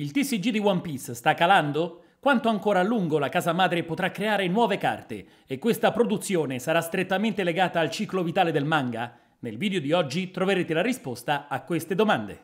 Il TCG di One Piece sta calando? Quanto ancora a lungo la casa madre potrà creare nuove carte e questa produzione sarà strettamente legata al ciclo vitale del manga? Nel video di oggi troverete la risposta a queste domande.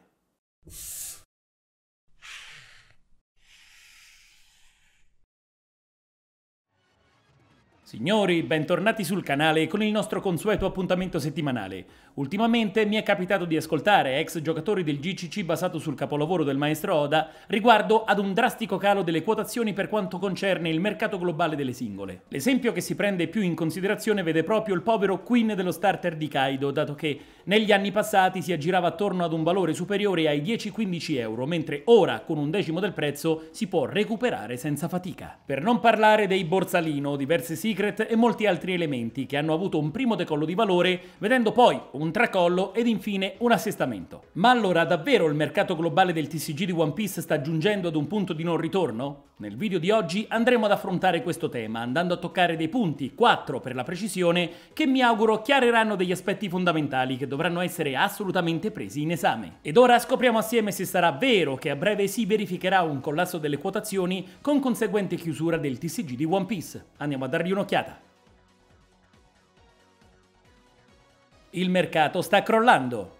Signori, bentornati sul canale con il nostro consueto appuntamento settimanale. Ultimamente mi è capitato di ascoltare ex giocatori del GCC basato sul capolavoro del maestro Oda riguardo ad un drastico calo delle quotazioni per quanto concerne il mercato globale delle singole. L'esempio che si prende più in considerazione vede proprio il povero Queen dello starter di Kaido, dato che negli anni passati si aggirava attorno ad un valore superiore ai 10-15 euro, mentre ora, con un decimo del prezzo, si può recuperare senza fatica. Per non parlare dei Borsalino, diverse sigle Secret e molti altri elementi che hanno avuto un primo decollo di valore, vedendo poi un tracollo ed infine un assestamento. Ma allora davvero il mercato globale del TCG di One Piece sta giungendo ad un punto di non ritorno? Nel video di oggi andremo ad affrontare questo tema andando a toccare dei punti, 4 per la precisione, che mi auguro chiariranno degli aspetti fondamentali che dovranno essere assolutamente presi in esame. Ed ora scopriamo assieme se sarà vero che a breve si verificherà un collasso delle quotazioni con conseguente chiusura del TCG di One Piece. Andiamo a dargli un'occhiata. Il mercato sta crollando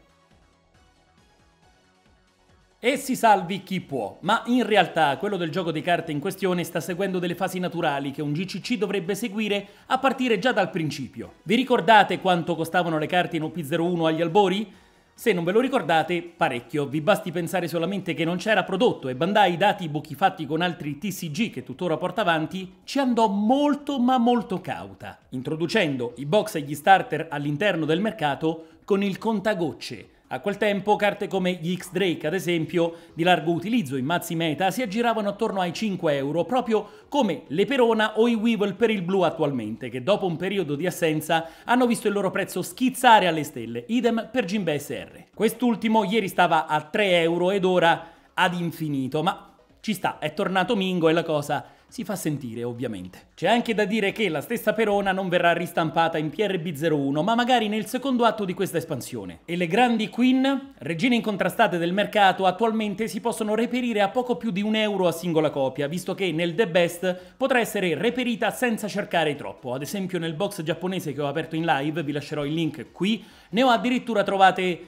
e si salvi chi può. Ma in realtà quello del gioco di carte in questione sta seguendo delle fasi naturali che un GCC dovrebbe seguire a partire già dal principio. Vi ricordate quanto costavano le carte in OP01 agli albori? Se non ve lo ricordate, parecchio, vi basti pensare solamente che non c'era prodotto e Bandai, dati i buchi fatti con altri TCG che tuttora porta avanti, ci andò molto ma molto cauta, introducendo i box e gli starter all'interno del mercato con il contagocce, a quel tempo carte come gli X-Drake, ad esempio, di largo utilizzo in mazzi meta, si aggiravano attorno ai 5 euro, proprio come l'Eperona o i Weevil per il blu attualmente, che dopo un periodo di assenza hanno visto il loro prezzo schizzare alle stelle, idem per Jim SR. Quest'ultimo ieri stava a 3 euro ed ora ad infinito, ma ci sta, è tornato Mingo e la cosa si fa sentire ovviamente. C'è anche da dire che la stessa Perona non verrà ristampata in PRB01, ma magari nel secondo atto di questa espansione. E le grandi Queen, regine incontrastate del mercato, attualmente si possono reperire a poco più di un euro a singola copia, visto che nel The Best potrà essere reperita senza cercare troppo. Ad esempio nel box giapponese che ho aperto in live, vi lascerò il link qui, ne ho addirittura trovate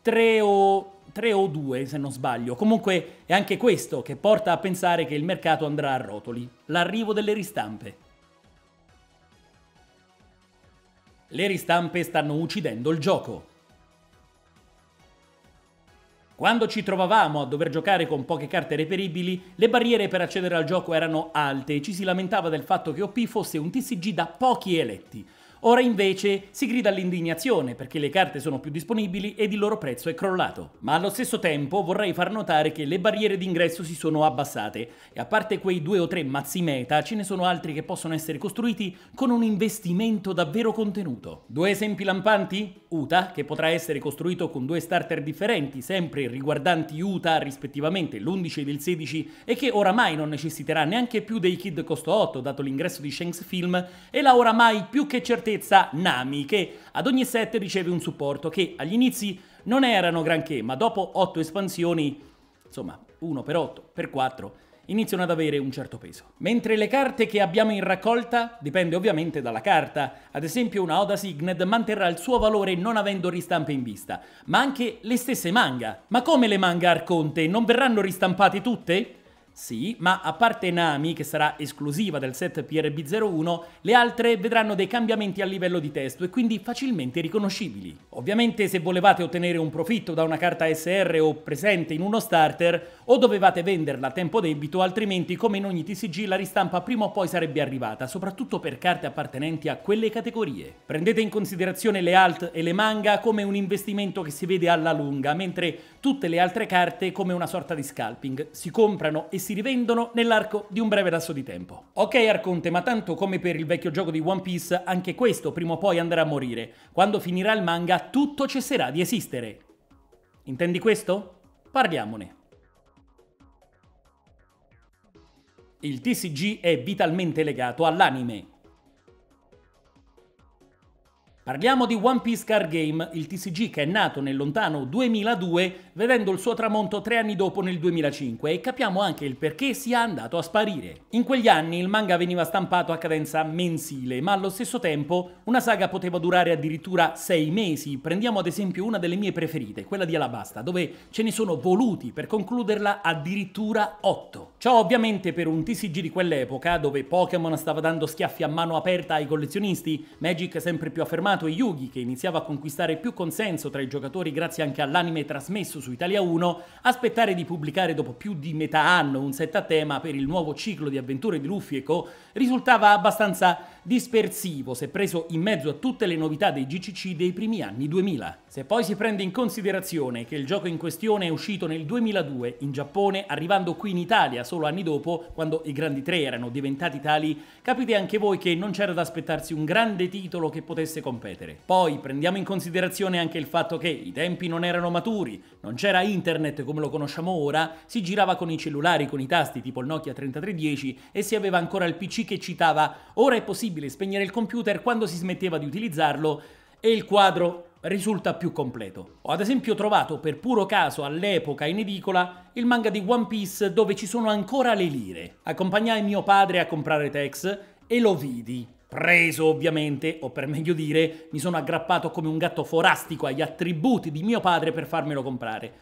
3 o 3 o 2 se non sbaglio. Comunque è anche questo che porta a pensare che il mercato andrà a rotoli. L'arrivo delle ristampe. Le ristampe stanno uccidendo il gioco. Quando ci trovavamo a dover giocare con poche carte reperibili, le barriere per accedere al gioco erano alte e ci si lamentava del fatto che OP fosse un TCG da pochi eletti. Ora invece si grida all'indignazione perché le carte sono più disponibili ed il loro prezzo è crollato. Ma allo stesso tempo vorrei far notare che le barriere d'ingresso si sono abbassate e a parte quei due o tre mazzi meta ce ne sono altri che possono essere costruiti con un investimento davvero contenuto. Due esempi lampanti? Uta, che potrà essere costruito con due starter differenti, sempre riguardanti Uta rispettivamente l'11 ed il 16 e che oramai non necessiterà neanche più dei kid costo 8 dato l'ingresso di Shanks Film e la oramai più che certezza schifezza Nami, che ad ogni set riceve un supporto che agli inizi non erano granché, ma dopo 8 espansioni, insomma 1 per 8 per 4, iniziano ad avere un certo peso. Mentre le carte che abbiamo in raccolta dipende ovviamente dalla carta, ad esempio una Oda Signed manterrà il suo valore non avendo ristampe in vista, ma anche le stesse manga. Ma come le manga Arconte non verranno ristampate tutte? Sì, ma a parte Nami, che sarà esclusiva del set PRB01, le altre vedranno dei cambiamenti a livello di testo e quindi facilmente riconoscibili. Ovviamente se volevate ottenere un profitto da una carta SR o presente in uno starter, o dovevate venderla a tempo debito, altrimenti come in ogni TCG la ristampa prima o poi sarebbe arrivata, soprattutto per carte appartenenti a quelle categorie. Prendete in considerazione le alt e le manga come un investimento che si vede alla lunga, mentre tutte le altre carte come una sorta di scalping. Si comprano e si rivendono nell'arco di un breve lasso di tempo. Ok Arconte, ma tanto come per il vecchio gioco di One Piece, anche questo prima o poi andrà a morire. Quando finirà il manga tutto cesserà di esistere. Intendi questo? Parliamone. Il TCG è vitalmente legato all'anime, Parliamo di One Piece Card Game, il TCG che è nato nel lontano 2002, vedendo il suo tramonto tre anni dopo nel 2005 e capiamo anche il perché sia andato a sparire. In quegli anni il manga veniva stampato a cadenza mensile, ma allo stesso tempo una saga poteva durare addirittura sei mesi. Prendiamo ad esempio una delle mie preferite, quella di Alabasta, dove ce ne sono voluti per concluderla addirittura otto. Ciò ovviamente per un TCG di quell'epoca, dove Pokémon stava dando schiaffi a mano aperta ai collezionisti, Magic sempre più affermato e Yugi, che iniziava a conquistare più consenso tra i giocatori grazie anche all'anime trasmesso su Italia 1, aspettare di pubblicare dopo più di metà anno un set a tema per il nuovo ciclo di avventure di Luffy e Co. risultava abbastanza dispersivo se preso in mezzo a tutte le novità dei GCC dei primi anni 2000. Se poi si prende in considerazione che il gioco in questione è uscito nel 2002 in Giappone, arrivando qui in Italia solo solo anni dopo, quando i grandi tre erano diventati tali, capite anche voi che non c'era da aspettarsi un grande titolo che potesse competere. Poi prendiamo in considerazione anche il fatto che i tempi non erano maturi, non c'era internet come lo conosciamo ora, si girava con i cellulari, con i tasti tipo il Nokia 3310 e si aveva ancora il PC che citava ora è possibile spegnere il computer quando si smetteva di utilizzarlo e il quadro risulta più completo. Ho ad esempio trovato per puro caso all'epoca in edicola il manga di One Piece dove ci sono ancora le lire. Accompagnai mio padre a comprare Tex e lo vidi. Preso ovviamente, o per meglio dire, mi sono aggrappato come un gatto forastico agli attributi di mio padre per farmelo comprare.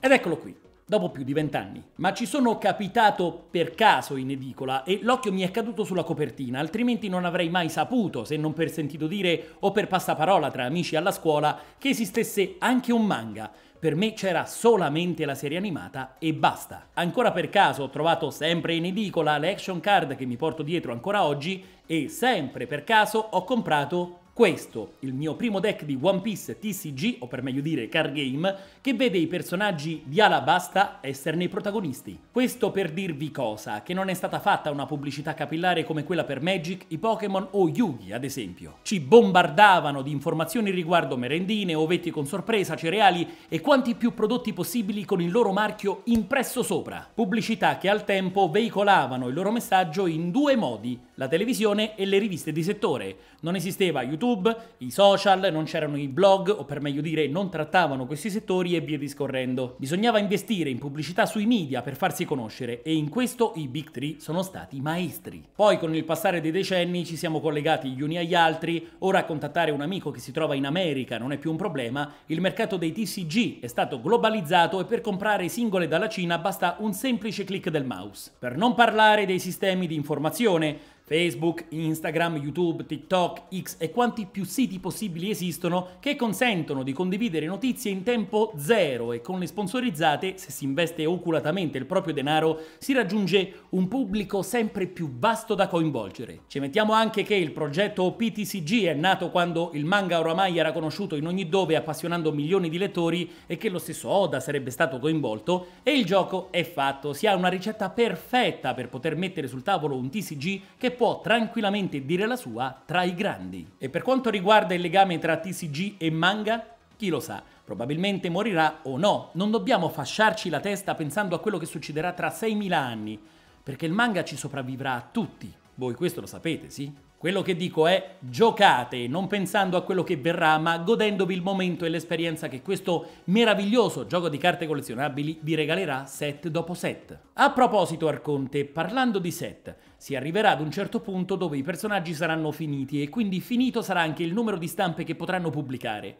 Ed eccolo qui dopo più di vent'anni. Ma ci sono capitato per caso in edicola e l'occhio mi è caduto sulla copertina, altrimenti non avrei mai saputo, se non per sentito dire o per passaparola tra amici alla scuola, che esistesse anche un manga. Per me c'era solamente la serie animata e basta. Ancora per caso ho trovato sempre in edicola le action card che mi porto dietro ancora oggi e sempre per caso ho comprato questo, il mio primo deck di One Piece TCG, o per meglio dire card game, che vede i personaggi di Alabasta esserne i protagonisti. Questo per dirvi cosa, che non è stata fatta una pubblicità capillare come quella per Magic, i Pokémon o Yugi, ad esempio. Ci bombardavano di informazioni riguardo merendine, ovetti con sorpresa, cereali e quanti più prodotti possibili con il loro marchio impresso sopra. Pubblicità che al tempo veicolavano il loro messaggio in due modi la televisione e le riviste di settore. Non esisteva YouTube, i social, non c'erano i blog o per meglio dire non trattavano questi settori e via discorrendo. Bisognava investire in pubblicità sui media per farsi conoscere e in questo i Big Three sono stati maestri. Poi con il passare dei decenni ci siamo collegati gli uni agli altri, ora contattare un amico che si trova in America non è più un problema, il mercato dei TCG è stato globalizzato e per comprare singole dalla Cina basta un semplice clic del mouse. Per non parlare dei sistemi di informazione, Facebook, Instagram, YouTube, TikTok, X e quanti più siti possibili esistono che consentono di condividere notizie in tempo zero e con le sponsorizzate, se si investe oculatamente il proprio denaro, si raggiunge un pubblico sempre più vasto da coinvolgere. Ci mettiamo anche che il progetto PTCG è nato quando il manga oramai era conosciuto in ogni dove appassionando milioni di lettori e che lo stesso Oda sarebbe stato coinvolto e il gioco è fatto, si ha una ricetta perfetta per poter mettere sul tavolo un TCG che può può tranquillamente dire la sua tra i grandi. E per quanto riguarda il legame tra TCG e manga, chi lo sa, probabilmente morirà o no. Non dobbiamo fasciarci la testa pensando a quello che succederà tra 6.000 anni, perché il manga ci sopravvivrà a tutti. Voi questo lo sapete, sì? Quello che dico è giocate, non pensando a quello che verrà, ma godendovi il momento e l'esperienza che questo meraviglioso gioco di carte collezionabili vi regalerà set dopo set. A proposito, Arconte, parlando di set, si arriverà ad un certo punto dove i personaggi saranno finiti e quindi finito sarà anche il numero di stampe che potranno pubblicare.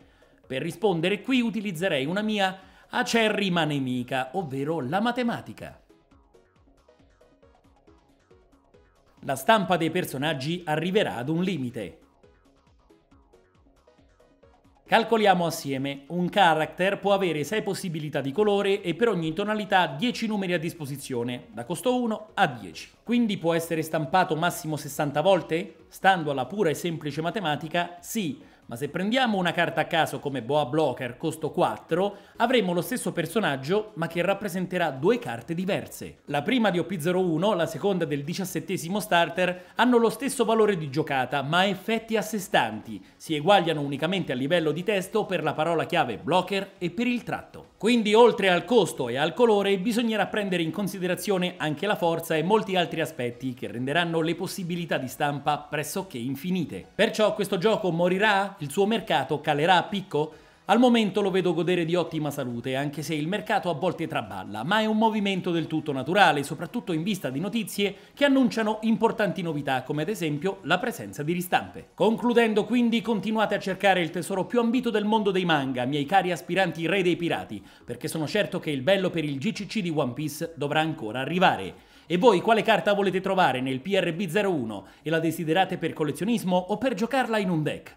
Per rispondere qui utilizzerei una mia acerrima nemica, ovvero la matematica. la stampa dei personaggi arriverà ad un limite. Calcoliamo assieme. Un character può avere 6 possibilità di colore e per ogni tonalità 10 numeri a disposizione, da costo 1 a 10. Quindi può essere stampato massimo 60 volte? Stando alla pura e semplice matematica, sì, ma se prendiamo una carta a caso come Boa Blocker costo 4, avremo lo stesso personaggio ma che rappresenterà due carte diverse. La prima di OP01, la seconda del 17 starter, hanno lo stesso valore di giocata ma effetti a sé stanti, si eguagliano unicamente a livello di testo per la parola chiave Blocker e per il tratto. Quindi oltre al costo e al colore bisognerà prendere in considerazione anche la forza e molti altri aspetti che renderanno le possibilità di stampa pressoché infinite. Perciò questo gioco morirà? Il suo mercato calerà a picco? Al momento lo vedo godere di ottima salute, anche se il mercato a volte traballa, ma è un movimento del tutto naturale, soprattutto in vista di notizie che annunciano importanti novità, come ad esempio la presenza di ristampe. Concludendo quindi, continuate a cercare il tesoro più ambito del mondo dei manga, miei cari aspiranti re dei pirati, perché sono certo che il bello per il GCC di One Piece dovrà ancora arrivare. E voi quale carta volete trovare nel PRB01 e la desiderate per collezionismo o per giocarla in un deck?